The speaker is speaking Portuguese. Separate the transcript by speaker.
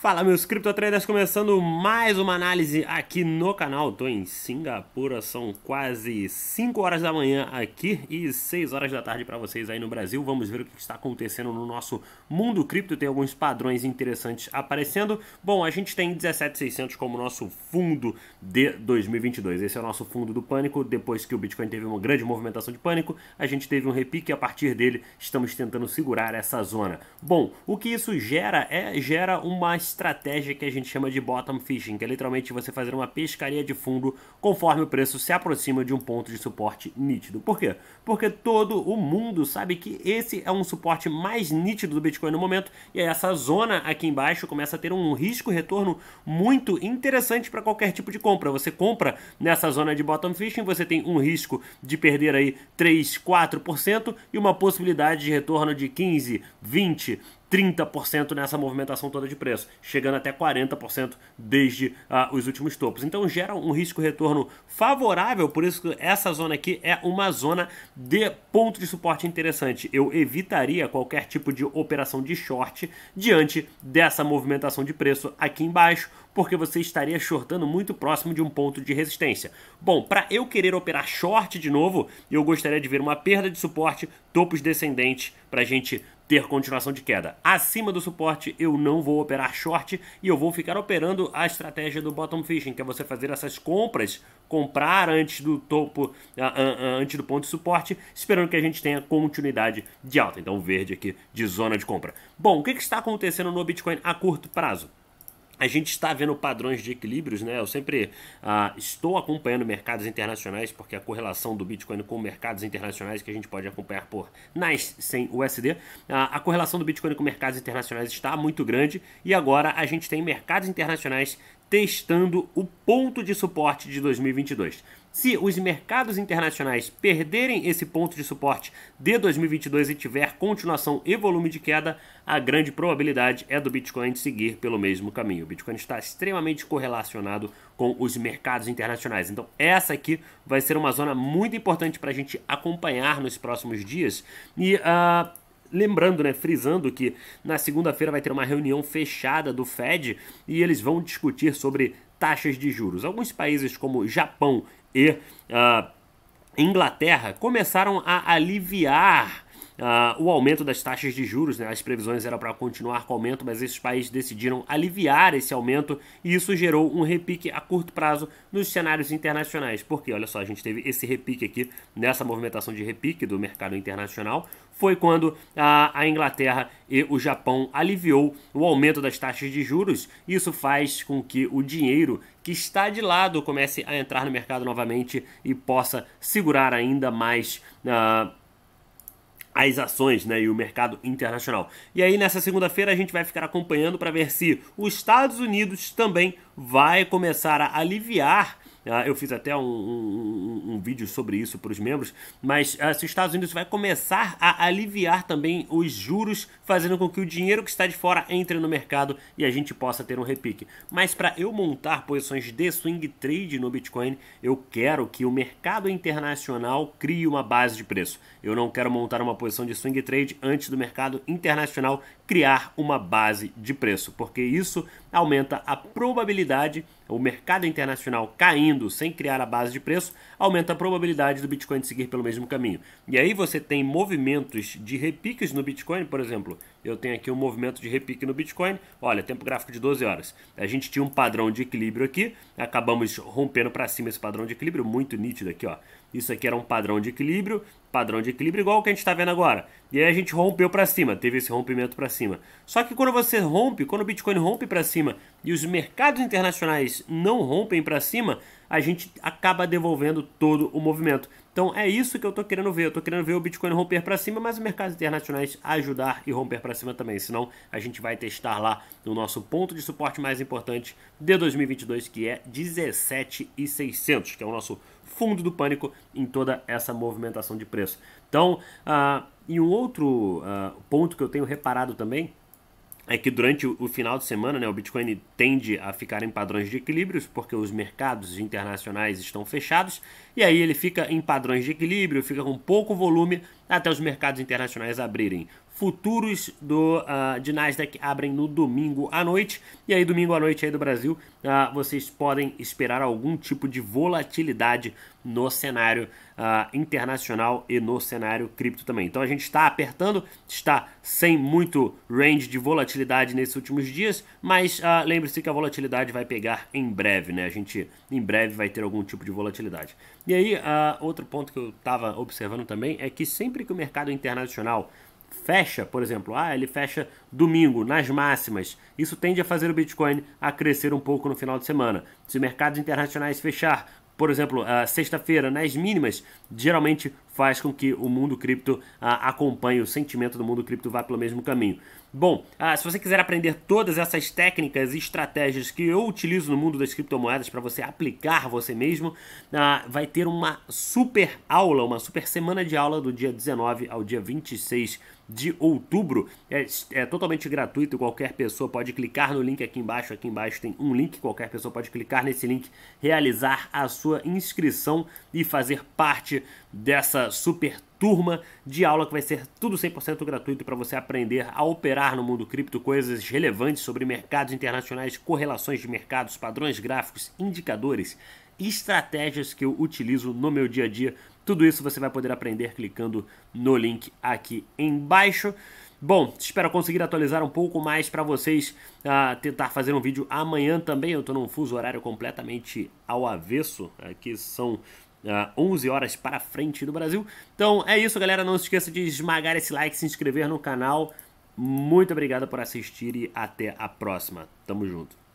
Speaker 1: Fala meus traders começando mais uma análise aqui no canal. Tô em Singapura, são quase 5 horas da manhã aqui e 6 horas da tarde para vocês aí no Brasil. Vamos ver o que está acontecendo no nosso mundo cripto, tem alguns padrões interessantes aparecendo. Bom, a gente tem 17600 como nosso fundo de 2022. Esse é o nosso fundo do pânico, depois que o Bitcoin teve uma grande movimentação de pânico, a gente teve um repique e a partir dele estamos tentando segurar essa zona. Bom, o que isso gera é gera uma estratégia que a gente chama de bottom fishing, que é literalmente você fazer uma pescaria de fundo conforme o preço se aproxima de um ponto de suporte nítido. Por quê? Porque todo o mundo sabe que esse é um suporte mais nítido do Bitcoin no momento e essa zona aqui embaixo começa a ter um risco retorno muito interessante para qualquer tipo de compra. Você compra nessa zona de bottom fishing, você tem um risco de perder aí 3, 4% e uma possibilidade de retorno de 15, 20, 30% nessa movimentação toda de preço, chegando até 40% desde ah, os últimos topos. Então gera um risco-retorno favorável, por isso que essa zona aqui é uma zona de ponto de suporte interessante. Eu evitaria qualquer tipo de operação de short diante dessa movimentação de preço aqui embaixo, porque você estaria shortando muito próximo de um ponto de resistência. Bom, para eu querer operar short de novo, eu gostaria de ver uma perda de suporte, topos descendentes, para a gente ter continuação de queda. Acima do suporte, eu não vou operar short e eu vou ficar operando a estratégia do bottom fishing, que é você fazer essas compras, comprar antes do topo, antes do ponto de suporte, esperando que a gente tenha continuidade de alta. Então, verde aqui de zona de compra. Bom, o que está acontecendo no Bitcoin a curto prazo? a gente está vendo padrões de equilíbrios, né? Eu sempre ah, estou acompanhando mercados internacionais, porque a correlação do Bitcoin com mercados internacionais, que a gente pode acompanhar por NAS sem USD, ah, a correlação do Bitcoin com mercados internacionais está muito grande e agora a gente tem mercados internacionais testando o ponto de suporte de 2022. Se os mercados internacionais perderem esse ponto de suporte de 2022 e tiver continuação e volume de queda, a grande probabilidade é do Bitcoin seguir pelo mesmo caminho. O Bitcoin está extremamente correlacionado com os mercados internacionais. Então, essa aqui vai ser uma zona muito importante para a gente acompanhar nos próximos dias. E uh, Lembrando, né, frisando que na segunda-feira vai ter uma reunião fechada do Fed e eles vão discutir sobre taxas de juros. Alguns países como Japão e uh, Inglaterra começaram a aliviar Uh, o aumento das taxas de juros, né? as previsões eram para continuar com o aumento, mas esses países decidiram aliviar esse aumento e isso gerou um repique a curto prazo nos cenários internacionais. Porque, olha só, a gente teve esse repique aqui nessa movimentação de repique do mercado internacional foi quando a, a Inglaterra e o Japão aliviou o aumento das taxas de juros. Isso faz com que o dinheiro que está de lado comece a entrar no mercado novamente e possa segurar ainda mais. Uh, as ações né, e o mercado internacional. E aí, nessa segunda-feira, a gente vai ficar acompanhando para ver se os Estados Unidos também vai começar a aliviar ah, eu fiz até um, um, um vídeo sobre isso para os membros, mas ah, se os Estados Unidos vai começar a aliviar também os juros, fazendo com que o dinheiro que está de fora entre no mercado e a gente possa ter um repique. Mas para eu montar posições de swing trade no Bitcoin, eu quero que o mercado internacional crie uma base de preço. Eu não quero montar uma posição de swing trade antes do mercado internacional criar uma base de preço, porque isso aumenta a probabilidade, o mercado internacional caindo sem criar a base de preço, aumenta a probabilidade do Bitcoin seguir pelo mesmo caminho. E aí você tem movimentos de repiques no Bitcoin, por exemplo, eu tenho aqui um movimento de repique no Bitcoin. Olha, tempo gráfico de 12 horas. A gente tinha um padrão de equilíbrio aqui, acabamos rompendo para cima esse padrão de equilíbrio, muito nítido aqui, ó. Isso aqui era um padrão de equilíbrio, padrão de equilíbrio igual o que a gente está vendo agora. E aí a gente rompeu para cima, teve esse rompimento para cima. Só que quando você rompe, quando o Bitcoin rompe para cima e os mercados internacionais não rompem para cima, a gente acaba devolvendo todo o movimento. Então é isso que eu estou querendo ver. Eu estou querendo ver o Bitcoin romper para cima, mas os mercados internacionais ajudar e romper para cima também. Senão a gente vai testar lá no nosso ponto de suporte mais importante de 2022, que é 17,600, que é o nosso fundo do pânico em toda essa movimentação de preço. Então, uh, e um outro uh, ponto que eu tenho reparado também é que durante o final de semana né, o Bitcoin tende a ficar em padrões de equilíbrios, porque os mercados internacionais estão fechados, e aí ele fica em padrões de equilíbrio, fica com pouco volume até os mercados internacionais abrirem futuros do, uh, de Nasdaq abrem no domingo à noite. E aí, domingo à noite aí do Brasil, uh, vocês podem esperar algum tipo de volatilidade no cenário uh, internacional e no cenário cripto também. Então a gente está apertando, está sem muito range de volatilidade nesses últimos dias, mas uh, lembre-se que a volatilidade vai pegar em breve, né? A gente em breve vai ter algum tipo de volatilidade. E aí, uh, outro ponto que eu estava observando também é que sempre que o mercado internacional fecha, por exemplo, ah, ele fecha domingo nas máximas. Isso tende a fazer o Bitcoin a crescer um pouco no final de semana. Se mercados internacionais fechar, por exemplo, ah, sexta-feira nas mínimas, geralmente faz com que o mundo cripto ah, acompanhe, o sentimento do mundo cripto vá pelo mesmo caminho. Bom, ah, se você quiser aprender todas essas técnicas e estratégias que eu utilizo no mundo das criptomoedas para você aplicar você mesmo, ah, vai ter uma super aula, uma super semana de aula do dia 19 ao dia 26 de outubro. É, é totalmente gratuito, qualquer pessoa pode clicar no link aqui embaixo. Aqui embaixo tem um link, qualquer pessoa pode clicar nesse link, realizar a sua inscrição e fazer parte dessa super turma de aula que vai ser tudo 100% gratuito para você aprender a operar no mundo cripto coisas relevantes sobre mercados internacionais, correlações de mercados, padrões gráficos, indicadores, estratégias que eu utilizo no meu dia a dia. Tudo isso você vai poder aprender clicando no link aqui embaixo. Bom, espero conseguir atualizar um pouco mais para vocês uh, tentar fazer um vídeo amanhã também. Eu estou num fuso horário completamente ao avesso. Aqui ah, são 11 ah, horas para frente do Brasil. Então é isso, galera. Não se esqueça de esmagar esse like, se inscrever no canal. Muito obrigado por assistir e até a próxima. Tamo junto.